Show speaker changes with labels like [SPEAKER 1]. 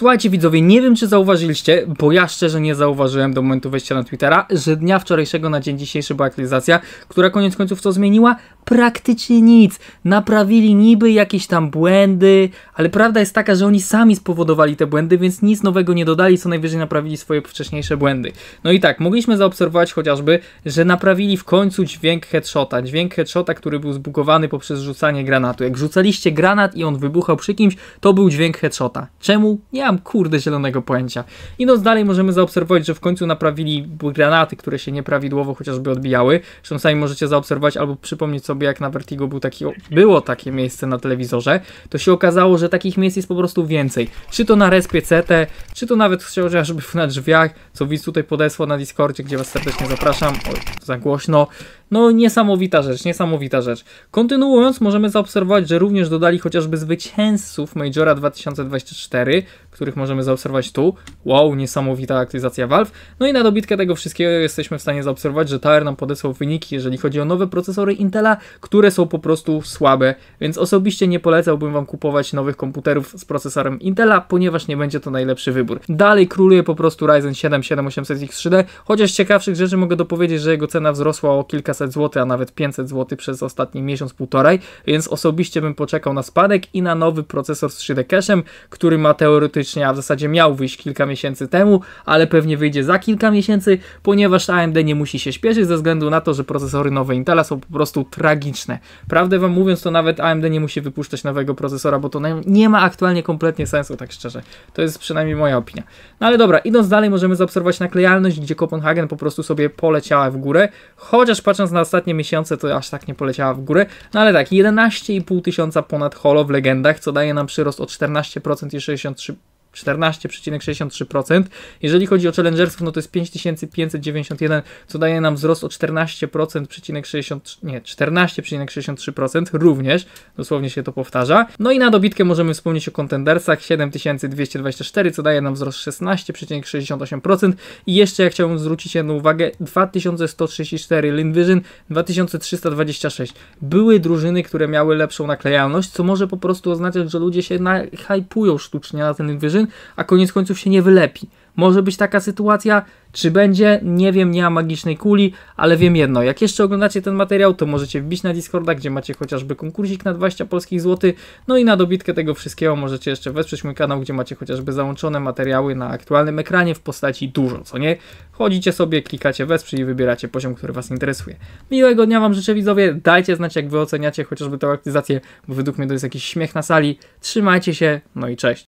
[SPEAKER 1] Słuchajcie widzowie, nie wiem czy zauważyliście, bo ja szczerze nie zauważyłem do momentu wejścia na Twittera, że dnia wczorajszego na dzień dzisiejszy była aktualizacja, która koniec końców co zmieniła? Praktycznie nic. Naprawili niby jakieś tam błędy, ale prawda jest taka, że oni sami spowodowali te błędy, więc nic nowego nie dodali, co najwyżej naprawili swoje wcześniejsze błędy. No i tak, mogliśmy zaobserwować chociażby, że naprawili w końcu dźwięk headshota. Dźwięk headshota, który był zbugowany poprzez rzucanie granatu. Jak rzucaliście granat i on wybuchał przy kimś, to był dźwięk headshota. Czemu? Nie mam kurde zielonego pojęcia. Idąc dalej możemy zaobserwować, że w końcu naprawili granaty, które się nieprawidłowo chociażby odbijały. Zresztą sami możecie zaobserwować albo przypomnieć sobie jak na Vertigo był taki, było takie miejsce na telewizorze. To się okazało, że takich miejsc jest po prostu więcej. Czy to na respie CT, czy to nawet chociażby na drzwiach, co widz tutaj podesło na Discordzie, gdzie was serdecznie zapraszam. Oj, za głośno. No niesamowita rzecz, niesamowita rzecz. Kontynuując, możemy zaobserwować, że również dodali chociażby zwycięzców Majora 2024, których możemy zaobserwować tu. Wow, niesamowita aktywizacja Valve. No i na dobitkę tego wszystkiego jesteśmy w stanie zaobserwować, że Tower nam podesłał wyniki, jeżeli chodzi o nowe procesory Intela, które są po prostu słabe, więc osobiście nie polecałbym Wam kupować nowych komputerów z procesorem Intela, ponieważ nie będzie to najlepszy wybór. Dalej króluje po prostu Ryzen 7 7800X3D, chociaż ciekawszych rzeczy mogę dopowiedzieć, że jego cena wzrosła o kilka kilkaset złotych, a nawet 500 zł przez ostatni miesiąc, półtorej, więc osobiście bym poczekał na spadek i na nowy procesor z 3D Cache'em, który ma teoretycznie, a w zasadzie miał wyjść kilka miesięcy temu, ale pewnie wyjdzie za kilka miesięcy, ponieważ AMD nie musi się śpieszyć ze względu na to, że procesory nowe Intela są po prostu tragiczne. Prawdę wam mówiąc, to nawet AMD nie musi wypuszczać nowego procesora, bo to nie ma aktualnie kompletnie sensu, tak szczerze. To jest przynajmniej moja opinia. No ale dobra, idąc dalej możemy zaobserwować naklejalność, gdzie Copenhagen po prostu sobie poleciała w górę, chociaż patrząc patrząc na ostatnie miesiące, to aż tak nie poleciała w górę. No ale tak, 11,5 tysiąca ponad holo w legendach, co daje nam przyrost o 14% i 63%. 14,63%. Jeżeli chodzi o challengersów, no to jest 5591, co daje nam wzrost o 14,63%, nie, 14,63% również, dosłownie się to powtarza. No i na dobitkę możemy wspomnieć o contendersach 7224, co daje nam wzrost 16,68% i jeszcze ja chciałbym zwrócić jedną uwagę, 2134 Lindvision, 2326. Były drużyny, które miały lepszą naklejalność, co może po prostu oznaczać, że ludzie się hypują sztucznie na ten Lindvision, a koniec końców się nie wylepi. Może być taka sytuacja, czy będzie, nie wiem, nie ma magicznej kuli, ale wiem jedno, jak jeszcze oglądacie ten materiał, to możecie wbić na Discorda, gdzie macie chociażby konkursik na 20 polskich złotych, no i na dobitkę tego wszystkiego możecie jeszcze wesprzeć mój kanał, gdzie macie chociażby załączone materiały na aktualnym ekranie w postaci dużo, co nie? Chodzicie sobie, klikacie wesprzyj i wybieracie poziom, który Was interesuje. Miłego dnia Wam życzę widzowie, dajcie znać jak Wy oceniacie chociażby tę aktyzację, bo według mnie to jest jakiś śmiech na sali, trzymajcie się, no i cześć.